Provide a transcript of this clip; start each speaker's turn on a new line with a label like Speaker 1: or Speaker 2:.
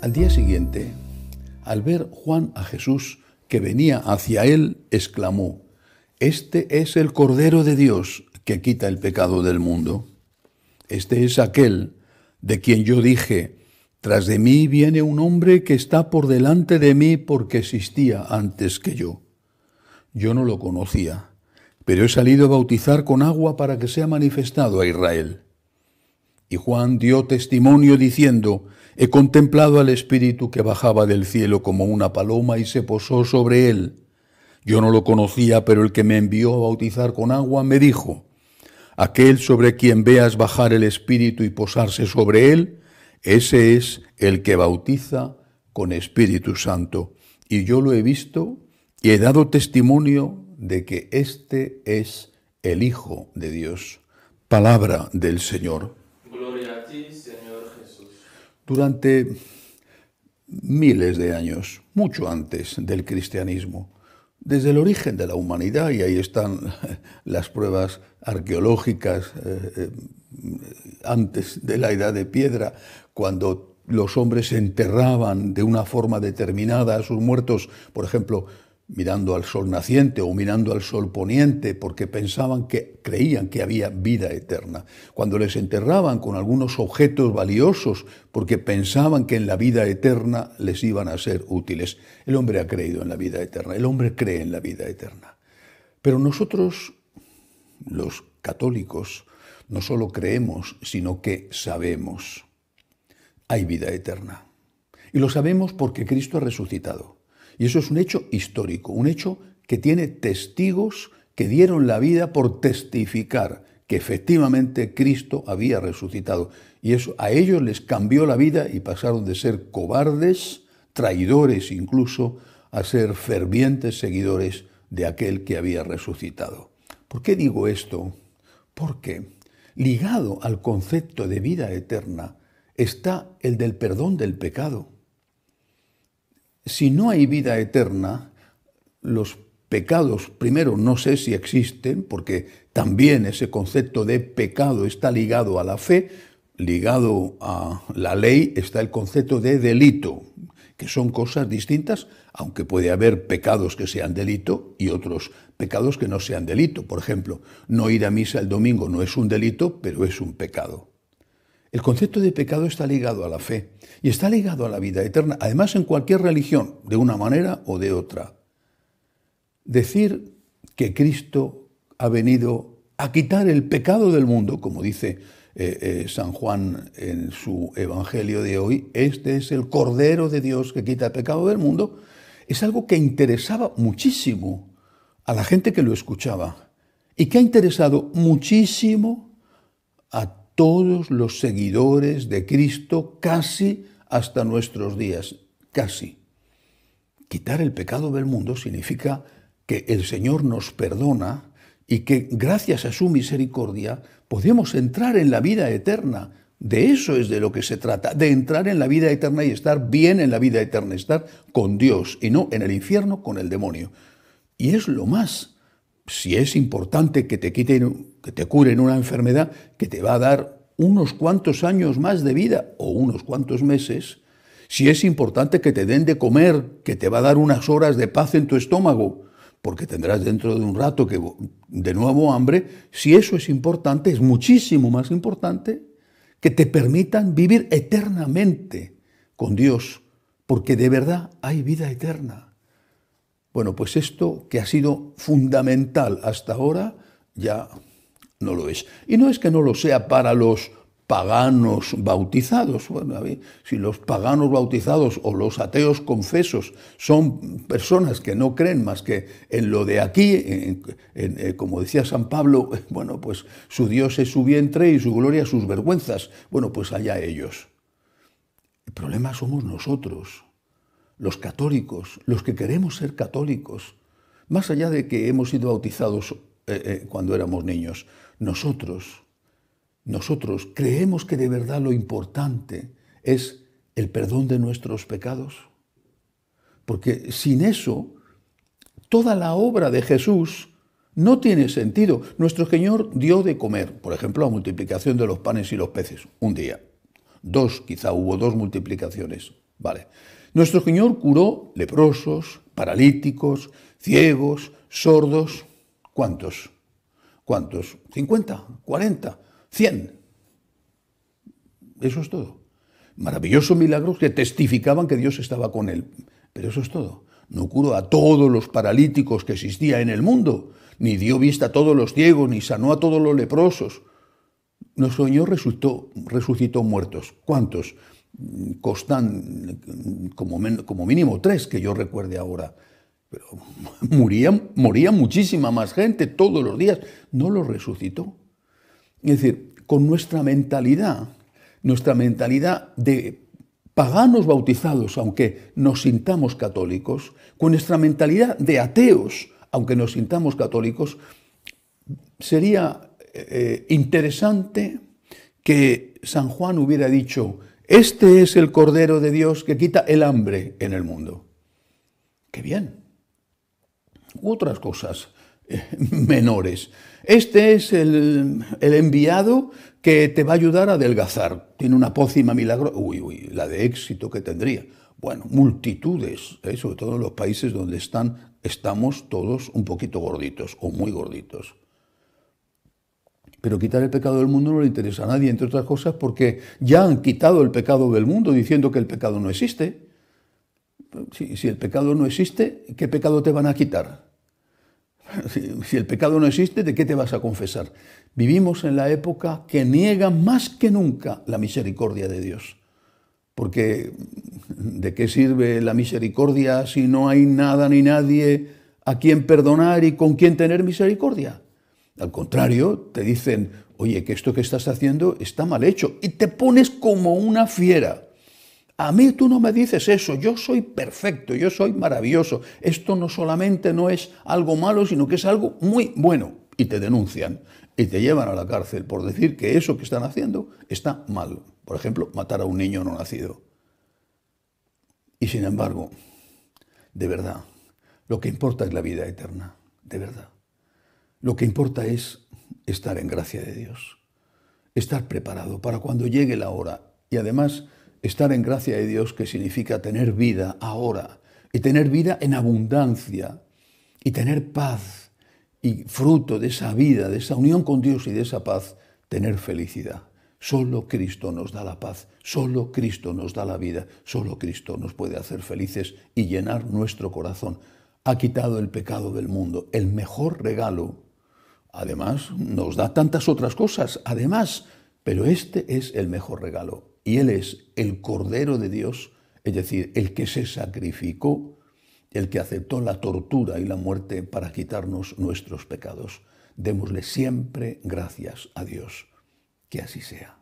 Speaker 1: Al día siguiente, al ver Juan a Jesús que venía hacia él, exclamó, Este es el Cordero de Dios que quita el pecado del mundo. Este es aquel de quien yo dije, Tras de mí viene un hombre que está por delante de mí porque existía antes que yo. Yo no lo conocía, pero he salido a bautizar con agua para que sea manifestado a Israel. Y Juan dio testimonio diciendo, He contemplado al Espíritu que bajaba del cielo como una paloma y se posó sobre él. Yo no lo conocía, pero el que me envió a bautizar con agua me dijo, Aquel sobre quien veas bajar el Espíritu y posarse sobre él, ese es el que bautiza con Espíritu Santo. Y yo lo he visto y he dado testimonio de que este es el Hijo de Dios. Palabra del Señor durante miles de años, mucho antes del cristianismo, desde el origen de la humanidad, y ahí están las pruebas arqueológicas eh, eh, antes de la edad de piedra, cuando los hombres enterraban de una forma determinada a sus muertos, por ejemplo, mirando al sol naciente o mirando al sol poniente, porque pensaban que creían que había vida eterna. Cuando les enterraban con algunos objetos valiosos, porque pensaban que en la vida eterna les iban a ser útiles. El hombre ha creído en la vida eterna, el hombre cree en la vida eterna. Pero nosotros, los católicos, no solo creemos, sino que sabemos. Hay vida eterna. Y lo sabemos porque Cristo ha resucitado. Y eso es un hecho histórico, un hecho que tiene testigos que dieron la vida por testificar que efectivamente Cristo había resucitado. Y eso a ellos les cambió la vida y pasaron de ser cobardes, traidores incluso, a ser fervientes seguidores de aquel que había resucitado. ¿Por qué digo esto? Porque ligado al concepto de vida eterna está el del perdón del pecado si no hay vida eterna, los pecados, primero, no sé si existen, porque también ese concepto de pecado está ligado a la fe, ligado a la ley está el concepto de delito, que son cosas distintas, aunque puede haber pecados que sean delito y otros pecados que no sean delito. Por ejemplo, no ir a misa el domingo no es un delito, pero es un pecado. El concepto de pecado está ligado a la fe y está ligado a la vida eterna, además en cualquier religión, de una manera o de otra. Decir que Cristo ha venido a quitar el pecado del mundo, como dice eh, eh, San Juan en su Evangelio de hoy, este es el Cordero de Dios que quita el pecado del mundo, es algo que interesaba muchísimo a la gente que lo escuchaba y que ha interesado muchísimo a todos los seguidores de Cristo casi hasta nuestros días, casi. Quitar el pecado del mundo significa que el Señor nos perdona y que gracias a su misericordia podemos entrar en la vida eterna. De eso es de lo que se trata, de entrar en la vida eterna y estar bien en la vida eterna, estar con Dios y no en el infierno con el demonio. Y es lo más, si es importante que te quiten, que te curen una enfermedad que te va a dar unos cuantos años más de vida o unos cuantos meses, si es importante que te den de comer, que te va a dar unas horas de paz en tu estómago, porque tendrás dentro de un rato que de nuevo hambre, si eso es importante, es muchísimo más importante que te permitan vivir eternamente con Dios, porque de verdad hay vida eterna. Bueno, pues esto que ha sido fundamental hasta ahora ya no lo es. Y no es que no lo sea para los paganos bautizados. Bueno, si los paganos bautizados o los ateos confesos son personas que no creen más que en lo de aquí, eh, como decía San Pablo, bueno, pues su Dios es su vientre y su gloria sus vergüenzas. Bueno, pues allá ellos. El problema somos nosotros los católicos, los que queremos ser católicos, más allá de que hemos sido bautizados eh, eh, cuando éramos niños, nosotros, nosotros creemos que de verdad lo importante es el perdón de nuestros pecados. Porque sin eso, toda la obra de Jesús no tiene sentido. Nuestro Señor dio de comer, por ejemplo, la multiplicación de los panes y los peces, un día. Dos, quizá hubo dos multiplicaciones. Vale. Nuestro Señor curó leprosos, paralíticos, ciegos, sordos. ¿Cuántos? ¿Cuántos? ¿50? ¿40? ¿100? Eso es todo. Maravillosos milagros que testificaban que Dios estaba con él. Pero eso es todo. No curó a todos los paralíticos que existía en el mundo, ni dio vista a todos los ciegos, ni sanó a todos los leprosos. Nuestro Señor resucitó, resucitó muertos. ¿Cuántos? costan como, mínimo tres que yo recuerde ahora. Pero moría, muchísima más gente todos los días. No lo resucitó. Es decir, con nuestra mentalidad, nuestra mentalidad de paganos bautizados, aunque nos sintamos católicos, con nuestra mentalidad de ateos, aunque nos sintamos católicos, sería eh, interesante que San Juan hubiera dicho, este es el Cordero de Dios que quita el hambre en el mundo. ¡Qué bien! Otras cosas eh, menores. Este es el, enviado que te va a ayudar a adelgazar. Tiene una pócima milagro, Uy, uy, la de éxito que tendría. Bueno, multitudes, ¿eh? sobre todo en los países donde están, estamos todos un poquito gorditos o muy gorditos. Pero quitar el pecado del mundo no le interesa a nadie, entre otras cosas, porque ya han quitado el pecado del mundo diciendo que el pecado no existe. Si, el pecado no existe, ¿qué pecado te van a quitar? si, el pecado no existe, ¿de qué te vas a confesar? Vivimos en la época que niega más que nunca la misericordia de Dios. Porque ¿de qué sirve la misericordia si no hay nada ni nadie a quien perdonar y con quien tener misericordia? Al contrario, te dicen, oye, que esto que estás haciendo está mal hecho. Y te pones como una fiera. A mí tú no me dices eso, yo soy perfecto, yo soy maravilloso. Esto no solamente no es algo malo, sino que es algo muy bueno. Y te denuncian y te llevan a la cárcel por decir que eso que están haciendo está mal. Por ejemplo, matar a un niño no nacido. Y sin embargo, de verdad, lo que importa es la vida eterna, de verdad. Lo que importa es estar en gracia de Dios, estar preparado para cuando llegue la hora y además estar en gracia de Dios que significa tener vida ahora y tener vida en abundancia y tener paz y fruto de esa vida, de esa unión con Dios y de esa paz, tener felicidad. Solo Cristo nos da la paz, solo Cristo nos da la vida, solo Cristo nos puede hacer felices y llenar nuestro corazón. Ha quitado el pecado del mundo, el mejor regalo Además, nos da tantas otras cosas, además, pero este es el mejor regalo. Y Él es el Cordero de Dios, es decir, el que se sacrificó, el que aceptó la tortura y la muerte para quitarnos nuestros pecados. Démosle siempre gracias a Dios. Que así sea.